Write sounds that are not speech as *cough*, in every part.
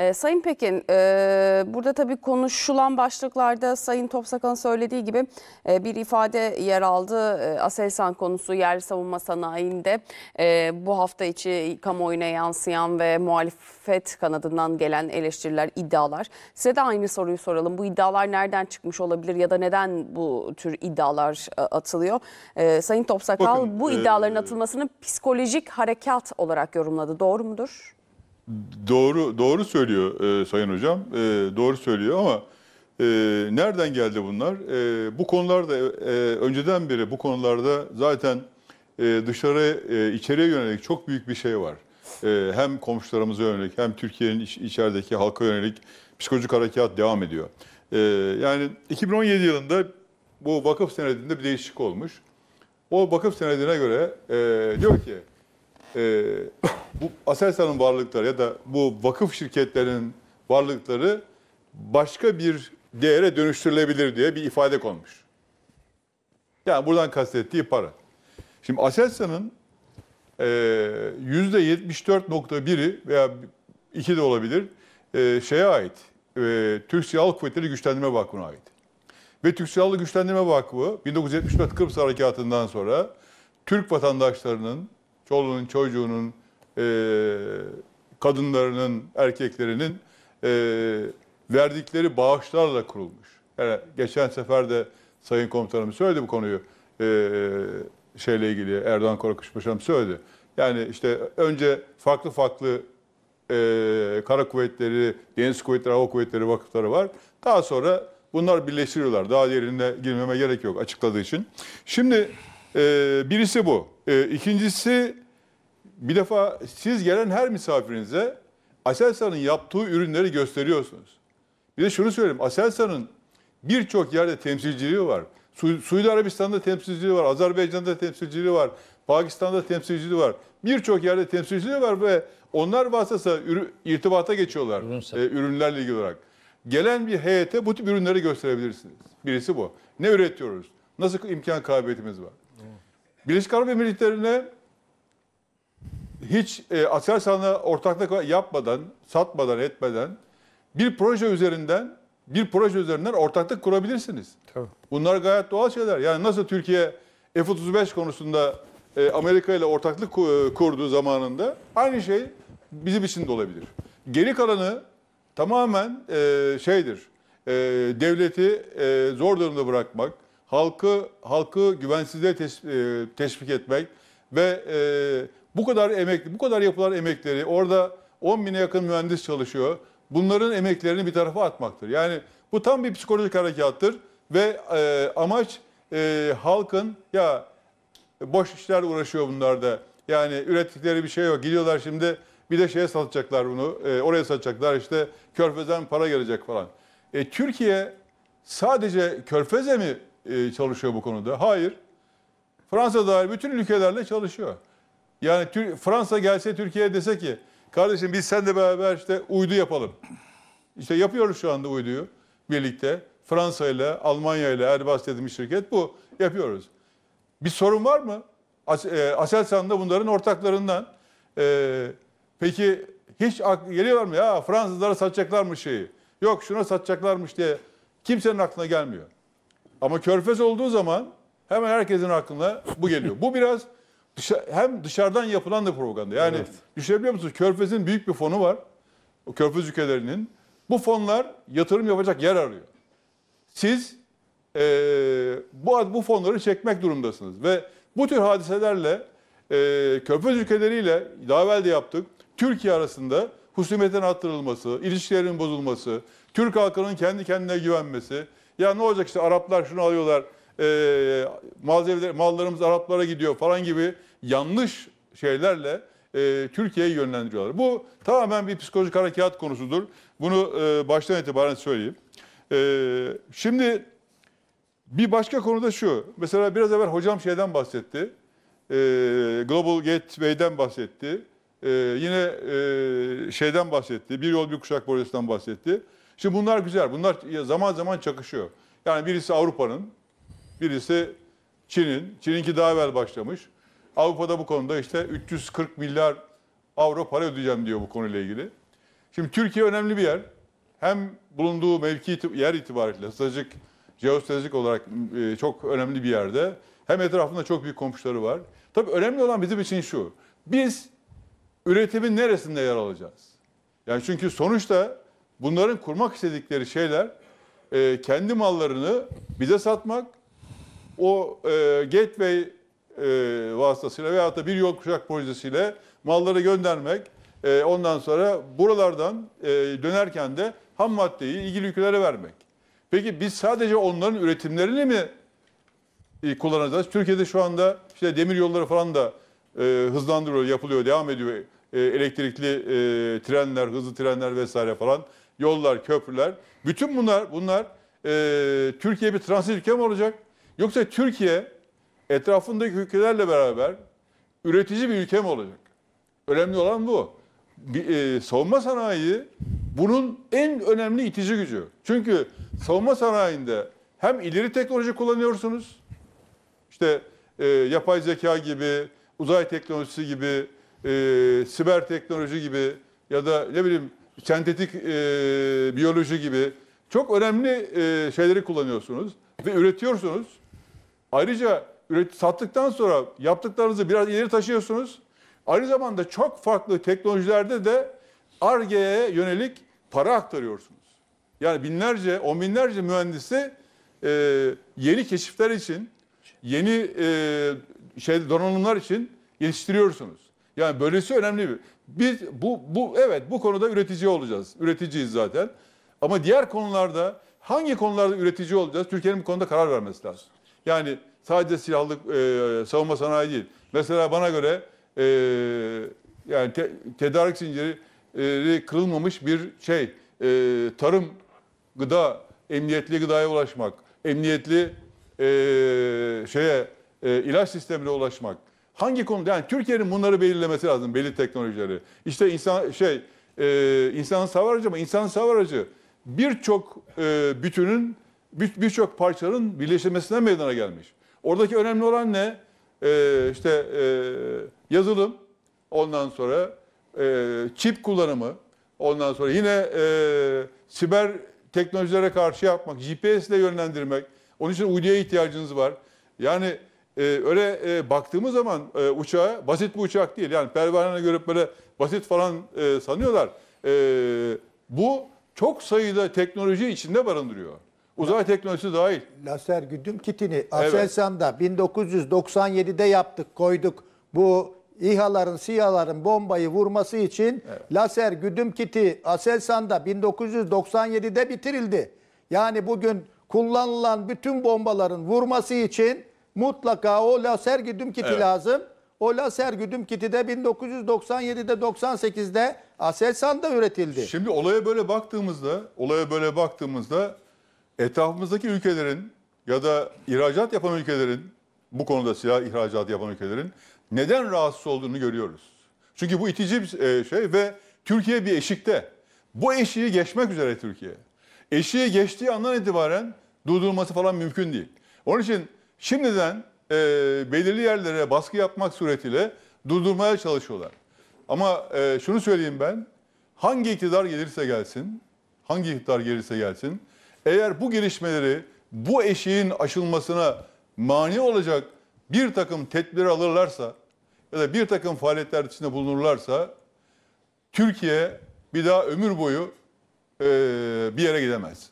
E, Sayın Pekin, e, burada tabii konuşulan başlıklarda Sayın Topsakal'ın söylediği gibi e, bir ifade yer aldı. E, Aselsan konusu yerli savunma sanayinde e, bu hafta içi kamuoyuna yansıyan ve muhalefet kanadından gelen eleştiriler, iddialar. Size de aynı soruyu soralım. Bu iddialar nereden çıkmış olabilir ya da neden bu tür iddialar e, atılıyor? E, Sayın Topsakal Bakın, bu e, iddiaların e, atılmasını psikolojik harekat olarak yorumladı. Doğru mudur? Doğru doğru söylüyor e, Sayın Hocam. E, doğru söylüyor ama e, nereden geldi bunlar? E, bu konularda e, önceden beri bu konularda zaten e, dışarı e, içeriye yönelik çok büyük bir şey var. E, hem komşularımıza yönelik hem Türkiye'nin iç, içerideki halka yönelik psikolojik harekat devam ediyor. E, yani 2017 yılında bu vakıf senedinde bir değişiklik olmuş. O vakıf senedine göre e, diyor ki e, bu Aselsan'ın varlıkları ya da bu vakıf şirketlerinin varlıkları başka bir değere dönüştürülebilir diye bir ifade konmuş. Yani buradan kastettiği para. Şimdi Aselsan'ın e, %74.1'i veya 2 de olabilir e, şeye ait. E, Türk Silahlı Kuvvetleri Güçlendirme Vakfı'na ait. Ve Türk Silahlı Güçlendirme Vakfı 1974 Kıbrıs Harekatı'ndan sonra Türk vatandaşlarının çoluğunun, çocuğunun, e, kadınlarının, erkeklerinin e, verdikleri bağışlarla kurulmuş. Yani geçen sefer de Sayın Komutanım söyledi bu konuyu. E, şeyle ilgili Erdoğan Korkuş Paşam söyledi. Yani işte önce farklı farklı e, kara kuvvetleri, deniz kuvvetleri, hava kuvvetleri vakıfları var. Daha sonra bunlar birleştiriyorlar. Daha yerine girmeme gerek yok açıkladığı için. Şimdi e, birisi bu. E, ikincisi bir defa siz gelen her misafirinize Aselsan'ın yaptığı ürünleri gösteriyorsunuz. Bir de şunu söyleyeyim. Aselsan'ın birçok yerde temsilciliği var. Su Suudi Arabistan'da temsilciliği var. Azerbaycan'da temsilciliği var. Pakistan'da temsilciliği var. Birçok yerde temsilciliği var ve onlar vasıtası irtibata geçiyorlar. e, ürünlerle ilgili olarak. Gelen bir heyete bu tip ürünleri gösterebilirsiniz. Birisi bu. Ne üretiyoruz? Nasıl imkan kabiliyetimiz var? Evet. Birleşik Arap Emirlikleri'ne hiç e, Aselsan'la ortaklık yapmadan, satmadan, etmeden bir proje üzerinden bir proje üzerinden ortaklık kurabilirsiniz. Tabii. Bunlar gayet doğal şeyler. Yani nasıl Türkiye F-35 konusunda e, Amerika ile ortaklık e, kurduğu zamanında aynı şey bizim için de olabilir. Geri kalanı tamamen e, şeydir. E, devleti e, zor durumda bırakmak, halkı halkı güvensizliğe teş, e, teşvik etmek ve e, bu kadar emek, bu kadar yapılan emekleri orada 10 bine yakın mühendis çalışıyor. Bunların emeklerini bir tarafa atmaktır. Yani bu tam bir psikolojik harekattır ve e, amaç e, halkın ya boş işler uğraşıyor bunlarda. Yani ürettikleri bir şey yok. Gidiyorlar şimdi bir de şeye satacaklar bunu. E, oraya satacaklar işte körfezden para gelecek falan. E, Türkiye sadece körfeze mi e, çalışıyor bu konuda? Hayır. Fransa dahil bütün ülkelerle çalışıyor. Yani Fransa gelse Türkiye'ye dese ki kardeşim biz sen de beraber işte uydu yapalım. İşte yapıyoruz şu anda uyduyu birlikte. Fransa ile Almanya ile Airbus dediğim şirket bu. Yapıyoruz. Bir sorun var mı? As e, Aselsan'da bunların ortaklarından. E, peki hiç geliyor mı? Ya Fransızlara satacaklarmış şeyi. Yok şuna satacaklarmış diye kimsenin aklına gelmiyor. Ama körfez olduğu zaman hemen herkesin aklına bu geliyor. Bu biraz dışa, hem dışarıdan yapılan da propaganda. Yani evet. düşünebiliyor musunuz? Körfez'in büyük bir fonu var. O Körfez ülkelerinin. Bu fonlar yatırım yapacak yer arıyor. Siz e, bu bu fonları çekmek durumdasınız. Ve bu tür hadiselerle e, Körfez ülkeleriyle daha evvel de yaptık. Türkiye arasında husumetin arttırılması, ilişkilerin bozulması, Türk halkının kendi kendine güvenmesi. Ya ne olacak işte Araplar şunu alıyorlar, e, mallarımız Araplara gidiyor falan gibi yanlış şeylerle e, Türkiye'yi yönlendiriyorlar. Bu tamamen bir psikolojik harekat konusudur. Bunu e, baştan itibaren söyleyeyim. E, şimdi bir başka konu da şu. Mesela biraz evvel hocam şeyden bahsetti. E, Global Gateway'den bahsetti. E, yine e, şeyden bahsetti. Bir yol bir kuşak projesinden bahsetti. Şimdi bunlar güzel. Bunlar zaman zaman çakışıyor. Yani birisi Avrupa'nın, birisi Çin'in. Çin'inki daha evvel başlamış. Avrupa'da bu konuda işte 340 milyar avro para ödeyeceğim diyor bu konuyla ilgili. Şimdi Türkiye önemli bir yer. Hem bulunduğu mevki yer itibariyle stratejik, jeostratejik olarak e, çok önemli bir yerde. Hem etrafında çok büyük komşuları var. Tabii önemli olan bizim için şu. Biz üretimin neresinde yer alacağız? Yani çünkü sonuçta bunların kurmak istedikleri şeyler e, kendi mallarını bize satmak, o e, gateway e, vasıtasıyla veyahut da bir yol kuşak projesiyle malları göndermek, e, ondan sonra buralardan e, dönerken de ham maddeyi ilgili ülkelere vermek. Peki biz sadece onların üretimlerini mi e, kullanacağız? Türkiye'de şu anda işte demir yolları falan da e, hızlandırıyor, yapılıyor, devam ediyor. E, elektrikli e, trenler, hızlı trenler vesaire falan, yollar, köprüler. Bütün bunlar bunlar e, Türkiye bir transit ülke mi olacak? Yoksa Türkiye etrafındaki ülkelerle beraber üretici bir ülkem olacak. Önemli olan bu. Bir, e, savunma sanayi bunun en önemli itici gücü. Çünkü savunma sanayinde hem ileri teknoloji kullanıyorsunuz, işte e, yapay zeka gibi, uzay teknolojisi gibi, e, siber teknoloji gibi ya da ne bileyim sentetik e, biyoloji gibi çok önemli e, şeyleri kullanıyorsunuz ve üretiyorsunuz. Ayrıca üret sattıktan sonra yaptıklarınızı biraz ileri taşıyorsunuz. Aynı zamanda çok farklı teknolojilerde de ARGE'ye yönelik para aktarıyorsunuz. Yani binlerce, on binlerce mühendisi e, yeni keşifler için, yeni e, şey donanımlar için yetiştiriyorsunuz. Yani böylesi önemli bir. Biz bu bu evet bu konuda üretici olacağız. Üreticiyiz zaten. Ama diğer konularda hangi konularda üretici olacağız? Türkiye'nin bu konuda karar vermesi lazım. Yani Sadece silahlı e, savunma sanayi değil. Mesela bana göre e, yani te, tedarik zinciri e, kırılmamış bir şey. E, tarım, gıda, emniyetli gıdaya ulaşmak, emniyetli e, şeye e, ilaç sistemine ulaşmak. Hangi konu? Yani Türkiye'nin bunları belirlemesi lazım, belli teknolojileri. İşte insan şey, e, insan savar aracı ama insan savar aracı birçok e, bütünün birçok bir parçanın birleşmesinden meydana gelmiş. Oradaki önemli olan ne? Ee, işte e, yazılım, ondan sonra e, çip kullanımı, ondan sonra yine e, siber teknolojilere karşı yapmak, GPS ile yönlendirmek. Onun için uyduya ihtiyacınız var. Yani e, öyle e, baktığımız zaman e, uçağa basit bir uçak değil. Yani pervanene görüp böyle basit falan e, sanıyorlar. E, bu çok sayıda teknoloji içinde barındırıyor. Uzay teknolojisi dahil. Laser güdüm kitini Aselsan'da 1997'de yaptık, koyduk. Bu İHA'ların, SİHA'ların bombayı vurması için evet. laser güdüm kiti Aselsan'da 1997'de bitirildi. Yani bugün kullanılan bütün bombaların vurması için mutlaka o laser güdüm kiti evet. lazım. O laser güdüm kiti de 1997'de 98'de Aselsan'da üretildi. Şimdi olaya böyle baktığımızda, olaya böyle baktığımızda etrafımızdaki ülkelerin ya da ihracat yapan ülkelerin, bu konuda silah ihracatı yapan ülkelerin neden rahatsız olduğunu görüyoruz. Çünkü bu itici bir e, şey ve Türkiye bir eşikte. Bu eşiği geçmek üzere Türkiye. Eşiği geçtiği andan itibaren durdurulması falan mümkün değil. Onun için şimdiden e, belirli yerlere baskı yapmak suretiyle durdurmaya çalışıyorlar. Ama e, şunu söyleyeyim ben, hangi iktidar gelirse gelsin, hangi iktidar gelirse gelsin, eğer bu gelişmeleri bu eşiğin aşılmasına mani olacak bir takım tedbir alırlarsa ya da bir takım faaliyetler içinde bulunurlarsa Türkiye bir daha ömür boyu e, bir yere gidemez.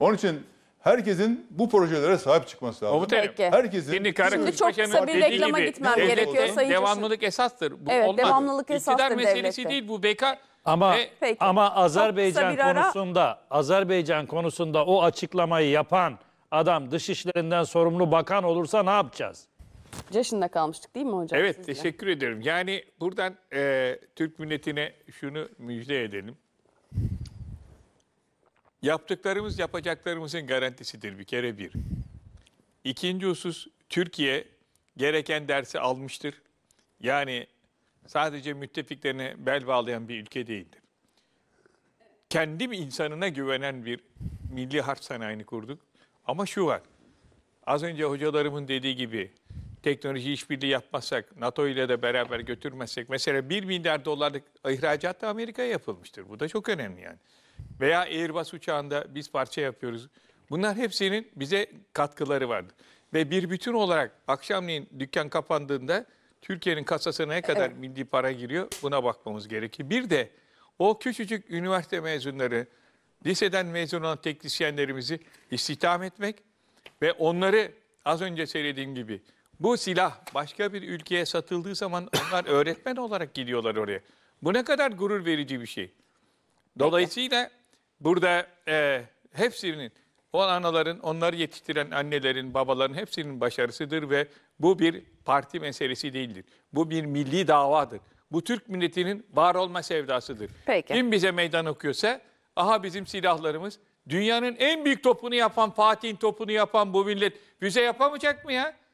Onun için herkesin bu projelere sahip çıkması lazım. Komutanım, Herkesin Şimdi, Şimdi çok kısa bir reklama gitmem gerekiyor Sayın Devamlılık esastır. Bu evet, olmaz. devamlılık esastır İktidar meselesi devlette. değil bu. BK ama E, ama Azerbaycan ara. konusunda Azerbaycan konusunda o açıklamayı yapan adam dışişlerinden sorumlu bakan olursa ne yapacağız? Ceşin'de kalmıştık değil mi hocam? Evet sizle? teşekkür ederim. Yani buradan e, Türk milletine şunu müjde edelim. Yaptıklarımız yapacaklarımızın garantisidir bir kere bir. İkinci husus Türkiye gereken dersi almıştır. Yani sadece müttefiklerine bel bağlayan bir ülke değildir. Kendi insanına güvenen bir milli harp sanayini kurduk. Ama şu var, az önce hocalarımın dediği gibi teknoloji işbirliği yapmazsak, NATO ile de beraber götürmezsek, mesela 1 milyar dolarlık ihracat da Amerika'ya yapılmıştır. Bu da çok önemli yani. Veya Airbus uçağında biz parça yapıyoruz. Bunlar hepsinin bize katkıları vardı. Ve bir bütün olarak akşamleyin dükkan kapandığında Türkiye'nin kasasına ne kadar evet. milli para giriyor buna bakmamız gerekiyor. Bir de o küçücük üniversite mezunları, liseden mezun olan teknisyenlerimizi istihdam etmek ve onları az önce söylediğim gibi bu silah başka bir ülkeye satıldığı zaman onlar *coughs* öğretmen olarak gidiyorlar oraya. Bu ne kadar gurur verici bir şey. Dolayısıyla burada e, hepsinin, o anaların, onları yetiştiren annelerin, babaların hepsinin başarısıdır ve bu bir parti meselesi değildir. Bu bir milli davadır. Bu Türk milletinin var olma sevdasıdır. Peki. Kim bize meydan okuyorsa aha bizim silahlarımız dünyanın en büyük topunu yapan Fatih'in topunu yapan bu millet bize yapamayacak mı ya?